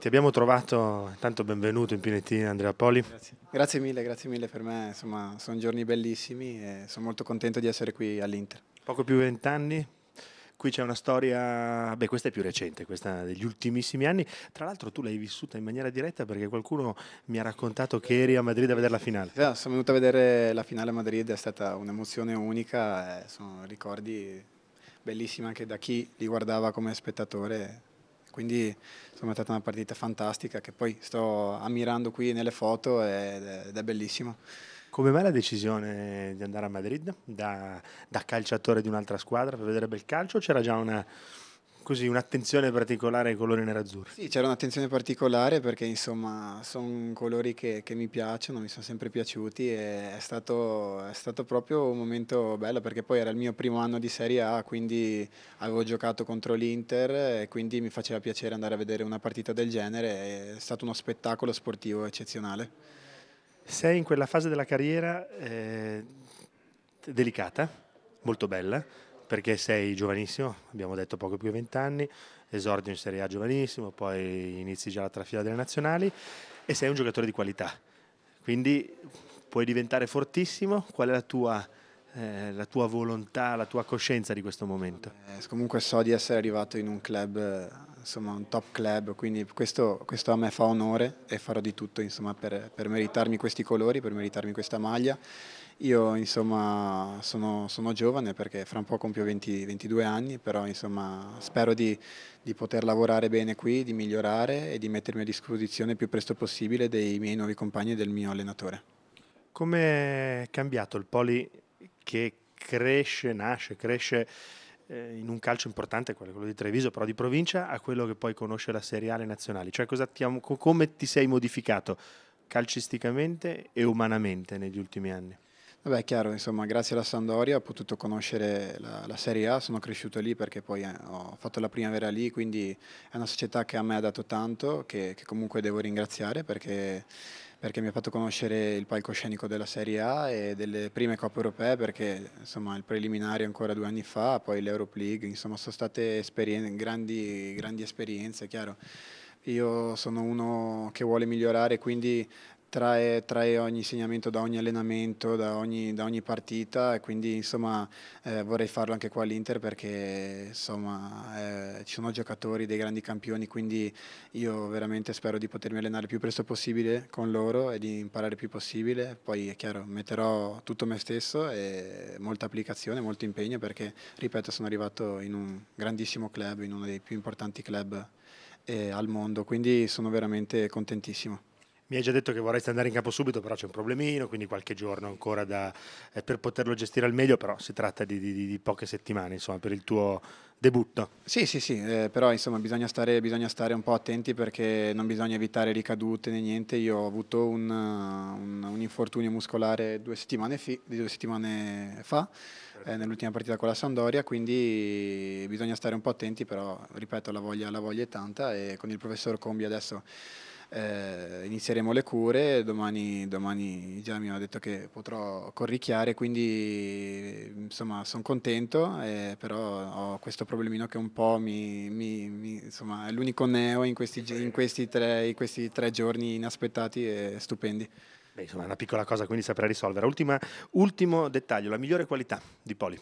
Ti abbiamo trovato, intanto benvenuto in Pinetina Andrea Poli. Grazie, grazie mille, grazie mille per me, insomma sono giorni bellissimi e sono molto contento di essere qui all'Inter. Poco più di vent'anni, qui c'è una storia, beh questa è più recente, questa degli ultimissimi anni, tra l'altro tu l'hai vissuta in maniera diretta perché qualcuno mi ha raccontato che eri a Madrid a vedere la finale. Sì, sono venuto a vedere la finale a Madrid, è stata un'emozione unica, sono ricordi bellissimi anche da chi li guardava come spettatore quindi insomma, è stata una partita fantastica che poi sto ammirando qui nelle foto ed è, bellissimo. Come mai la decisione di andare a Madrid da, da calciatore di un'altra squadra per vedere bel calcio? C'era già una, così un'attenzione particolare ai colori nerazzurri. Sì, c'era un'attenzione particolare perché insomma sono colori che, che, mi piacciono, mi sono sempre piaciuti e è stato, è stato, proprio un momento bello perché poi era il mio primo anno di Serie A, quindi avevo giocato contro l'Inter e quindi mi faceva piacere andare a vedere una partita del genere, è stato uno spettacolo sportivo eccezionale. Sei in quella fase della carriera eh, delicata, molto bella, perché sei giovanissimo, abbiamo detto poco più di vent'anni, esordio in Serie A giovanissimo, poi inizi già la trafila delle nazionali e sei un giocatore di qualità. Quindi puoi diventare fortissimo, qual è la tua, eh, la tua volontà, la tua coscienza di questo momento? Eh, comunque so di essere arrivato in un club eh, insomma, un top club, quindi questo, questo, a me fa onore e farò di tutto insomma, per, per, meritarmi questi colori, per meritarmi questa maglia. Io insomma, sono, sono, giovane perché fra un po' compio 20, 22 anni, però insomma, spero di, di, poter lavorare bene qui, di migliorare e di mettermi a disposizione il più presto possibile dei miei nuovi compagni e del mio allenatore. Come è cambiato il poli che cresce, nasce, cresce eh, in un calcio importante, quello di Treviso, però di provincia, a quello che poi conosce la Seriale Nazionale. le nazionali? Cioè, ti, come ti sei modificato calcisticamente e umanamente negli ultimi anni? Vabbè, è chiaro, insomma, grazie alla Sandoria ho potuto conoscere la, la, Serie A, sono cresciuto lì perché poi eh, ho fatto la primavera lì, quindi è una società che a me ha dato tanto, che, che comunque devo ringraziare perché perché mi ha fatto conoscere il palcoscenico della Serie A e delle prime coppe europee perché insomma il preliminare ancora due anni fa, poi l'Europe League, insomma sono state esperien grandi, grandi esperienze, chiaro. Io sono uno che vuole migliorare, quindi trae, trae, ogni insegnamento da ogni allenamento, da ogni, da ogni partita e quindi insomma eh, vorrei farlo anche qua all'Inter perché insomma eh, ci sono giocatori dei grandi campioni quindi io veramente spero di potermi allenare il più presto possibile con loro e di imparare il più possibile, poi è chiaro metterò tutto me stesso e molta applicazione, molto impegno perché ripeto sono arrivato in un grandissimo club, in uno dei più importanti club eh, al mondo, quindi sono veramente contentissimo mi hai già detto che vorresti andare in campo subito, però c'è un problemino, quindi qualche giorno ancora da, eh, per poterlo gestire al meglio, però si tratta di, di, di poche settimane, insomma, per il tuo debutto. Sì, sì, sì, eh, però insomma bisogna stare, bisogna stare, un po' attenti perché non bisogna evitare ricadute né niente. Io ho avuto un, un, un infortunio muscolare due settimane, fi, due settimane fa, eh, certo. nell'ultima partita con la Sandoria, quindi bisogna stare un po' attenti, però ripeto la voglia, la voglia è tanta e con il professor Combi adesso eh, inizieremo le cure, domani, domani già mi ha detto che potrò corricchiare, quindi insomma sono contento, eh, però ho questo problemino che un po' mi, mi, mi insomma è l'unico neo in questi, in questi, tre, in questi tre giorni inaspettati e stupendi. Beh, insomma è una piccola cosa quindi saprà risolvere. Ultima, ultimo dettaglio, la migliore qualità di Poli.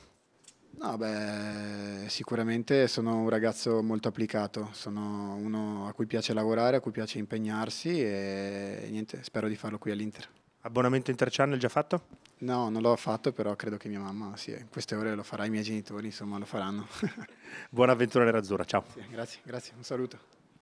No, beh, sicuramente sono un ragazzo molto applicato, sono uno a cui piace lavorare, a cui piace impegnarsi e niente, spero di farlo qui all'Inter. Abbonamento Interchannel già fatto? No, non l'ho fatto, però credo che mia mamma, sì, in queste ore lo farà, i miei genitori, insomma, lo faranno. Buona avventura nell'azzurra, ciao. Sì, grazie, grazie, un saluto.